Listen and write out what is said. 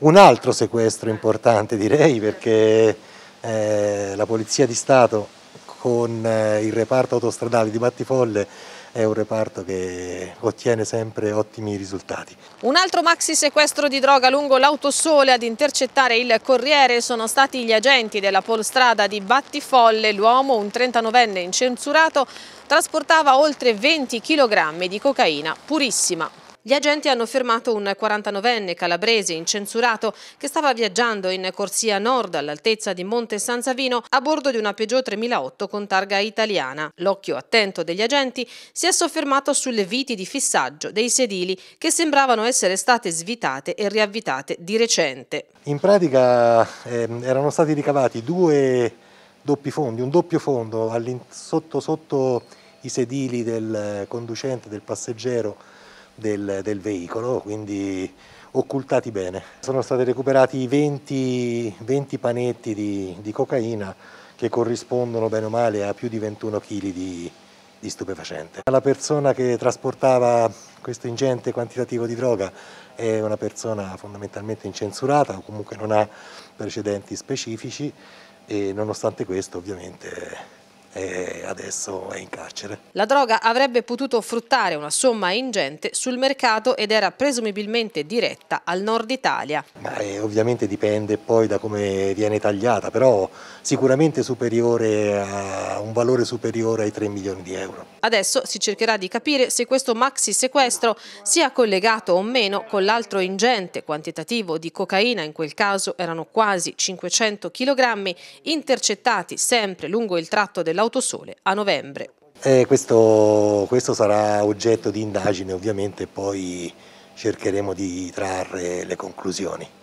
un altro sequestro importante direi perché eh, la Polizia di Stato con eh, il reparto autostradale di Battifolle è un reparto che ottiene sempre ottimi risultati. Un altro maxi sequestro di droga lungo l'autosole ad intercettare il corriere sono stati gli agenti della polstrada di Battifolle. L'uomo, un 39enne incensurato, trasportava oltre 20 kg di cocaina purissima. Gli agenti hanno fermato un 49enne calabrese incensurato che stava viaggiando in corsia nord all'altezza di Monte San Savino a bordo di una Peugeot 3008 con targa italiana. L'occhio attento degli agenti si è soffermato sulle viti di fissaggio dei sedili che sembravano essere state svitate e riavvitate di recente. In pratica eh, erano stati ricavati due doppi fondi, un doppio fondo sotto sotto i sedili del conducente, del passeggero del, del veicolo, quindi occultati bene. Sono stati recuperati 20, 20 panetti di, di, cocaina che corrispondono bene o male a più di 21 kg di, di stupefacente. La persona che trasportava questo ingente quantitativo di droga è una persona fondamentalmente incensurata o comunque non ha precedenti specifici e nonostante questo ovviamente e adesso è in carcere. La droga avrebbe potuto fruttare una somma ingente sul mercato ed era presumibilmente diretta al nord Italia. È, eh, ovviamente dipende poi da come viene tagliata, però sicuramente superiore a un valore superiore ai 3 milioni di euro. Adesso si cercherà di capire se questo maxi sequestro sia collegato o meno con l'altro ingente quantitativo di cocaina, in quel caso erano quasi 500 kg, intercettati sempre lungo il tratto dell'autorità dell'autosole a novembre. Eh, questo, questo, sarà oggetto di indagine ovviamente, poi cercheremo di trarre le conclusioni.